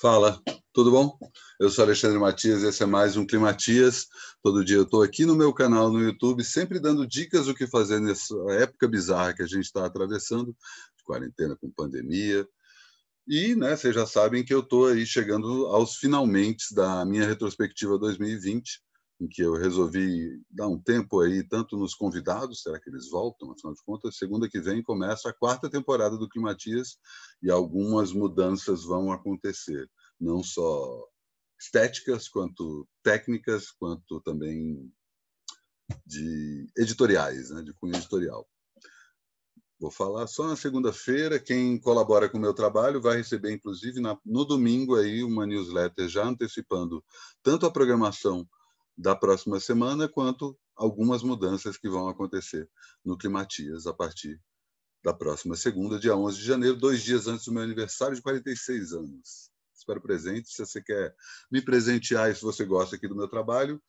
Fala, tudo bom? Eu sou Alexandre Matias e esse é mais um Climatias. Todo dia eu estou aqui no meu canal no YouTube, sempre dando dicas do que fazer nessa época bizarra que a gente está atravessando, de quarentena com pandemia. E, né, vocês já sabem que eu estou aí chegando aos finalmente da minha retrospectiva 2020 em que eu resolvi dar um tempo aí, tanto nos convidados, será que eles voltam? Afinal de contas, segunda que vem começa a quarta temporada do Climatias e algumas mudanças vão acontecer, não só estéticas, quanto técnicas, quanto também de editoriais, né, de cunho editorial. Vou falar só na segunda-feira. Quem colabora com o meu trabalho vai receber, inclusive, na, no domingo aí uma newsletter já antecipando tanto a programação da próxima semana, quanto algumas mudanças que vão acontecer no Climatias a partir da próxima segunda, dia 11 de janeiro, dois dias antes do meu aniversário de 46 anos. Espero presente. Se você quer me presentear e se você gosta aqui do meu trabalho,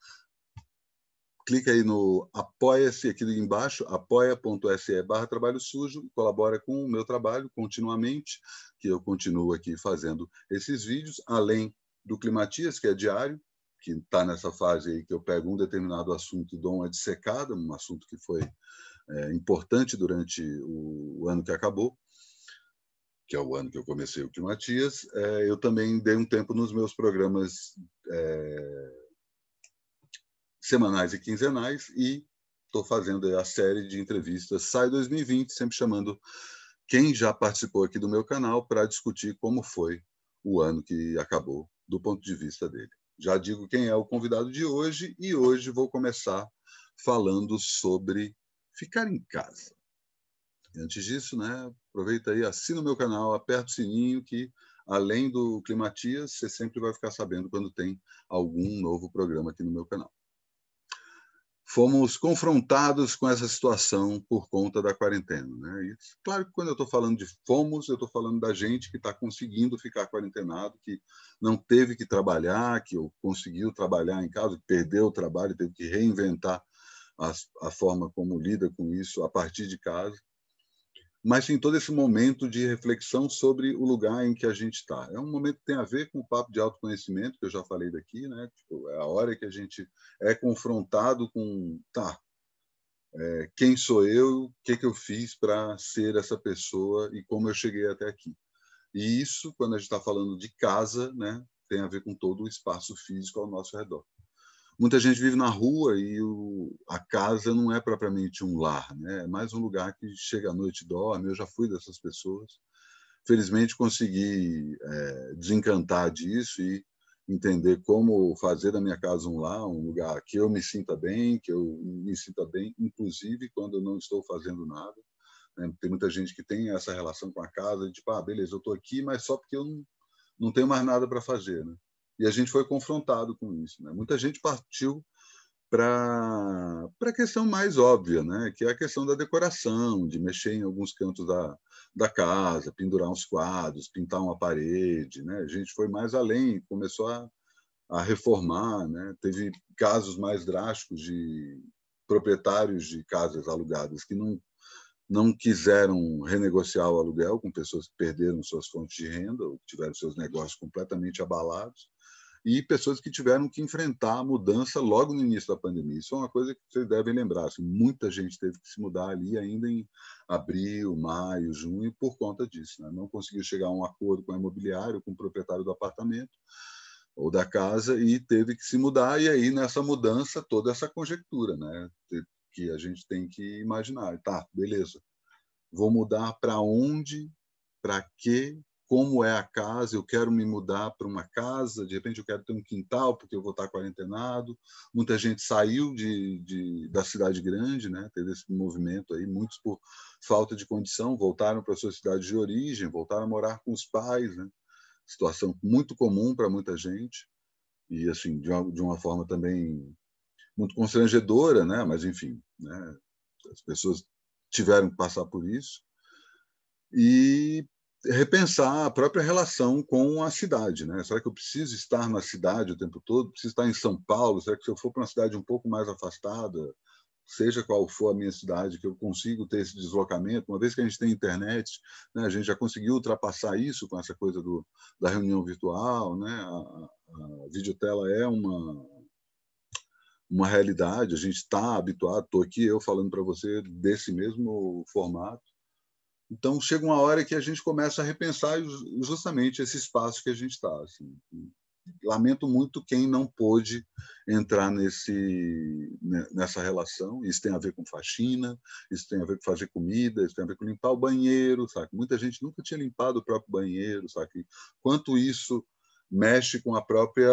clica aí no apoia-se aqui embaixo, apoia.se barra trabalho sujo, colabora com o meu trabalho continuamente, que eu continuo aqui fazendo esses vídeos, além do Climatias, que é diário, que está nessa fase aí que eu pego um determinado assunto e dou uma dissecada, um assunto que foi é, importante durante o, o, ano que acabou, que é o ano que eu comecei o Tio Matias, é, eu também dei um tempo nos meus programas é, semanais e quinzenais e estou fazendo a série de entrevistas Sai 2020, sempre chamando quem já participou aqui do meu canal para discutir como foi o ano que acabou do ponto de vista dele. Já digo quem é o convidado de hoje e hoje vou começar falando sobre ficar em casa. E antes disso, né, aproveita aí, assina o meu canal, aperta o sininho que além do Climatias, você sempre vai ficar sabendo quando tem algum novo programa aqui no meu canal fomos confrontados com essa situação por conta da quarentena. Né? E, claro que quando eu estou falando de fomos, eu estou falando da gente que está conseguindo ficar quarentenado, que não teve que trabalhar, que conseguiu trabalhar em casa, que perdeu o trabalho, teve que reinventar a, a forma como lida com isso a partir de casa mas tem todo esse momento de reflexão sobre o lugar em que a gente está. É um momento que tem a ver com o papo de autoconhecimento, que eu já falei daqui, né? Tipo, é a hora que a gente é confrontado com, tá, é, quem sou eu, o que, que eu fiz para ser essa pessoa e como eu cheguei até aqui. E isso, quando a gente está falando de casa, né, tem a ver com todo o espaço físico ao nosso redor muita gente vive na rua e o, a casa não é propriamente um lar, né? é mais um lugar que chega à noite e dorme. Eu já fui dessas pessoas. Felizmente consegui é, desencantar disso e entender como fazer da minha casa um lar, um lugar que eu me sinta bem, que eu me sinta bem, inclusive quando eu não estou fazendo nada. Né? Tem muita gente que tem essa relação com a casa, de tipo, ah, beleza, eu estou aqui, mas só porque eu não, não tenho mais nada para fazer. Né? E a gente foi confrontado com isso. Né? Muita gente partiu para a questão mais óbvia, né? que é a questão da decoração, de mexer em alguns cantos da, da casa, pendurar uns quadros, pintar uma parede. Né? A gente foi mais além, começou a, a reformar. Né? Teve casos mais drásticos de proprietários de casas alugadas que não, não quiseram renegociar o aluguel com pessoas que perderam suas fontes de renda ou tiveram seus negócios completamente abalados e pessoas que tiveram que enfrentar a mudança logo no início da pandemia. Isso é uma coisa que vocês devem lembrar. Assim, muita gente teve que se mudar ali ainda em abril, maio, junho, por conta disso. Né? Não conseguiu chegar a um acordo com o imobiliário com o proprietário do apartamento ou da casa e teve que se mudar. E aí, nessa mudança, toda essa conjectura né? que a gente tem que imaginar. Tá, beleza. Vou mudar para onde, para quê, como é a casa, eu quero me mudar para uma casa, de repente eu quero ter um quintal, porque eu vou estar quarentenado. Muita gente saiu de, de da cidade grande, né? teve esse movimento aí, muitos por falta de condição, voltaram para a sua cidade de origem, voltaram a morar com os pais, né? situação muito comum para muita gente, e assim, de uma, de uma forma também muito constrangedora, né? mas enfim, né? as pessoas tiveram que passar por isso. E repensar a própria relação com a cidade. Né? Será que eu preciso estar na cidade o tempo todo? Preciso estar em São Paulo? Será que se eu for para uma cidade um pouco mais afastada, seja qual for a minha cidade, que eu consigo ter esse deslocamento? Uma vez que a gente tem internet, né? a gente já conseguiu ultrapassar isso com essa coisa do, da reunião virtual. Né? A, a videotela é uma, uma realidade, a gente está habituado, estou aqui eu falando para você desse mesmo formato então, chega uma hora que a gente começa a repensar justamente esse espaço que a gente está. Assim. Lamento muito quem não pôde entrar nesse, né, nessa relação. Isso tem a ver com faxina, isso tem a ver com fazer comida, isso tem a ver com limpar o banheiro. Sabe? Muita gente nunca tinha limpado o próprio banheiro. Sabe? Quanto isso mexe com a própria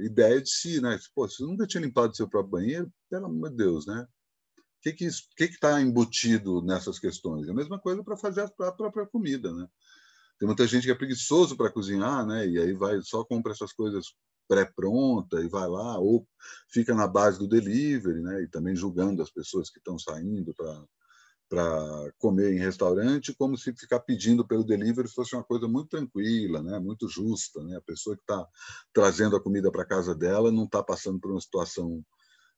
ideia de si, né? Tipo, pô, você nunca tinha limpado o seu próprio banheiro? Pelo amor de Deus, né? que que está que tá embutido nessas questões? É a mesma coisa para fazer a própria comida, né? Tem muita gente que é preguiçoso para cozinhar, né? E aí vai só compra essas coisas pré-pronta e vai lá ou fica na base do delivery, né? E também julgando as pessoas que estão saindo para para comer em restaurante, como se ficar pedindo pelo delivery fosse uma coisa muito tranquila, né? muito justa. Né? A pessoa que está trazendo a comida para casa dela não está passando por uma situação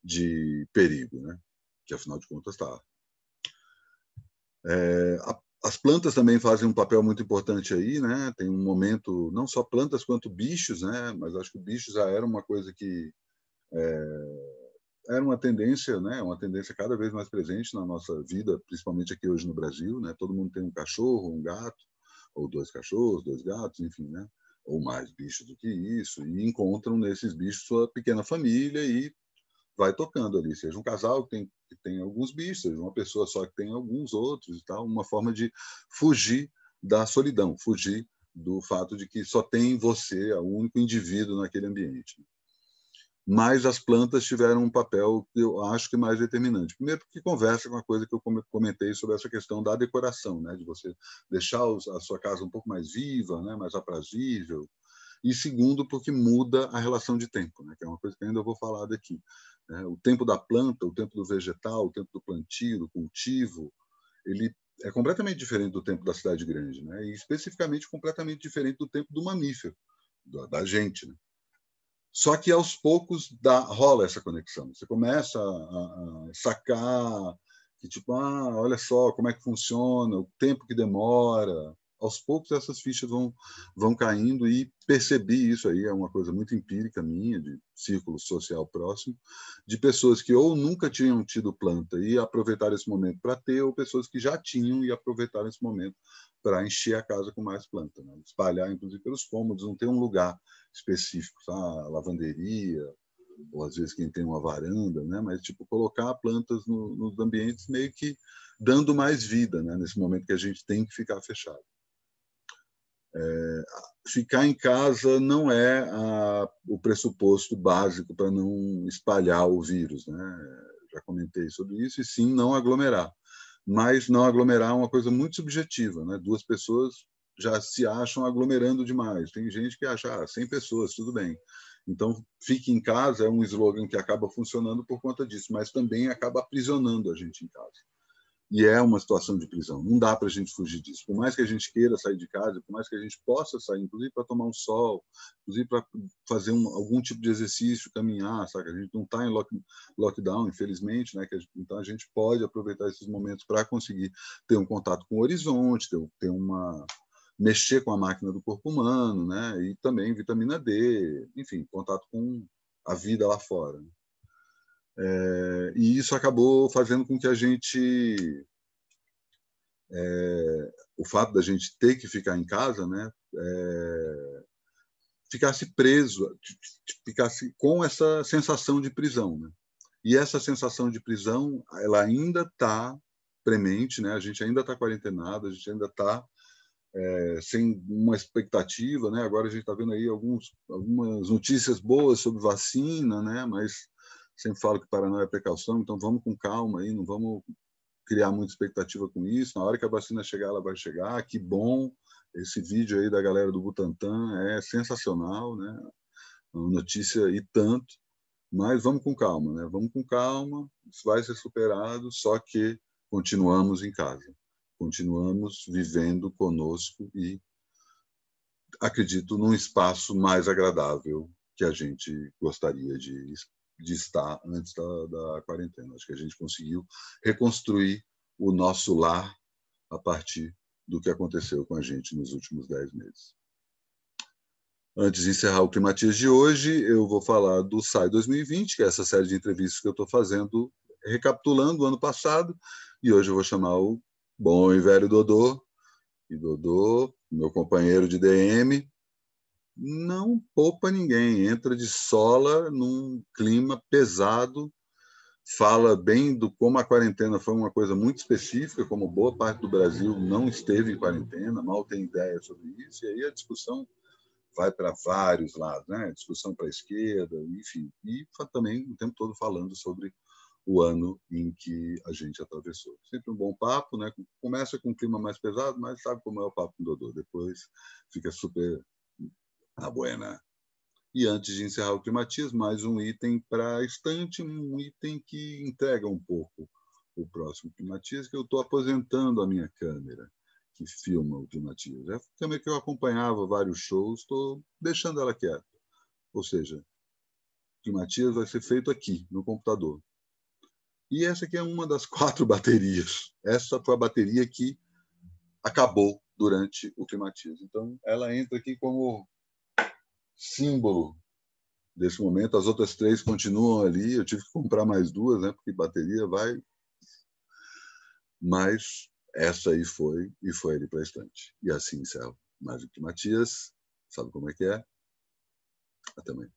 de perigo. Né? que afinal de contas está. É, as plantas também fazem um papel muito importante aí, né? Tem um momento, não só plantas quanto bichos, né? Mas acho que o bicho já era uma coisa que é, era uma tendência, né? Uma tendência cada vez mais presente na nossa vida, principalmente aqui hoje no Brasil, né? Todo mundo tem um cachorro, um gato, ou dois cachorros, dois gatos, enfim, né? Ou mais bichos do que isso, e encontram nesses bichos sua pequena família e vai tocando ali, seja um casal que tem, que tem alguns bichos, seja uma pessoa só que tem alguns outros e tal, uma forma de fugir da solidão, fugir do fato de que só tem você, é o único indivíduo naquele ambiente. Mas as plantas tiveram um papel que eu acho que mais determinante. Primeiro, porque conversa com a coisa que eu comentei sobre essa questão da decoração, né? de você deixar a sua casa um pouco mais viva, né? mais aprazível, e segundo, porque muda a relação de tempo, né? que é uma coisa que ainda vou falar daqui. Né? O tempo da planta, o tempo do vegetal, o tempo do plantio, do cultivo, ele é completamente diferente do tempo da cidade grande, né? E especificamente completamente diferente do tempo do mamífero, da, da gente, né? Só que aos poucos dá, rola essa conexão. Você começa a, a, sacar que, tipo, ah, olha só como é que funciona, o tempo que demora, aos poucos essas fichas vão, vão caindo e percebi isso aí, é uma coisa muito empírica minha, de círculo social próximo, de pessoas que ou nunca tinham tido planta e aproveitaram esse momento para ter, ou pessoas que já tinham e aproveitaram esse momento para encher a casa com mais planta, né? espalhar inclusive pelos cômodos, não tem um lugar específico, tá? lavanderia, ou às vezes quem tem uma varanda, né? mas tipo colocar plantas no, nos ambientes meio que dando mais vida né? nesse momento que a gente tem que ficar fechado. É, ficar em casa não é a, o pressuposto básico para não espalhar o vírus, né? Já comentei sobre isso, e sim não aglomerar. Mas não aglomerar é uma coisa muito subjetiva, né? Duas pessoas já se acham aglomerando demais. Tem gente que acha, ah, 100 pessoas, tudo bem. Então, fique em casa é um slogan que acaba funcionando por conta disso, mas também acaba aprisionando a gente em casa e é uma situação de prisão. Não dá para a gente fugir disso. Por mais que a gente queira sair de casa, por mais que a gente possa sair, inclusive para tomar um sol, inclusive para fazer um, algum tipo de exercício, caminhar, sabe? A gente não está em lock, lockdown, infelizmente, né? A gente, então a gente pode aproveitar esses momentos para conseguir ter um contato com o horizonte, ter, ter uma mexer com a máquina do corpo humano, né? E também vitamina D, enfim, contato com a vida lá fora. Né? É, e isso acabou fazendo com que a gente. É, o fato da gente ter que ficar em casa, né? É, ficasse preso, ficasse com essa sensação de prisão, né? E essa sensação de prisão, ela ainda está premente, né? A gente ainda está quarentenado, a gente ainda está é, sem uma expectativa, né? Agora a gente está vendo aí alguns, algumas notícias boas sobre vacina, né? Mas sempre falo que Paraná é precaução, então vamos com calma aí, não vamos criar muita expectativa com isso. Na hora que a vacina chegar, ela vai chegar. Que bom! Esse vídeo aí da galera do Butantan é sensacional, né? Uma notícia e tanto. Mas vamos com calma, né? Vamos com calma, isso vai ser superado, só que continuamos em casa, continuamos vivendo conosco e acredito num espaço mais agradável que a gente gostaria de de estar antes da, da quarentena. Acho que a gente conseguiu reconstruir o nosso lar a partir do que aconteceu com a gente nos últimos dez meses. Antes de encerrar o Climatias de hoje, eu vou falar do SAI 2020, que é essa série de entrevistas que eu estou fazendo, recapitulando o ano passado, e hoje eu vou chamar o bom e velho Dodô, e Dodô, meu companheiro de DM, não poupa ninguém, entra de sola num clima pesado, fala bem do como a quarentena foi uma coisa muito específica, como boa parte do Brasil não esteve em quarentena, mal tem ideia sobre isso, e aí a discussão vai para vários lados, né? discussão para a esquerda, enfim, e também o tempo todo falando sobre o ano em que a gente atravessou. Sempre um bom papo, né? Começa com um clima mais pesado, mas sabe como é o papo do Dodô. Depois fica super ah, buena. E antes de encerrar o climatismo, mais um item para a estante, um item que entrega um pouco o próximo climatismo, que eu estou aposentando a minha câmera que filma o climatismo. É a câmera que eu acompanhava vários shows, estou deixando ela quieta. Ou seja, o climatismo vai ser feito aqui, no computador. E essa aqui é uma das quatro baterias. Essa foi a bateria que acabou durante o climatismo. Então, ela entra aqui como símbolo desse momento. As outras três continuam ali. Eu tive que comprar mais duas, né? Porque bateria vai. Mas essa aí foi e foi ali para a estante. E assim encerro. do que Matias, sabe como é que é? Até amanhã.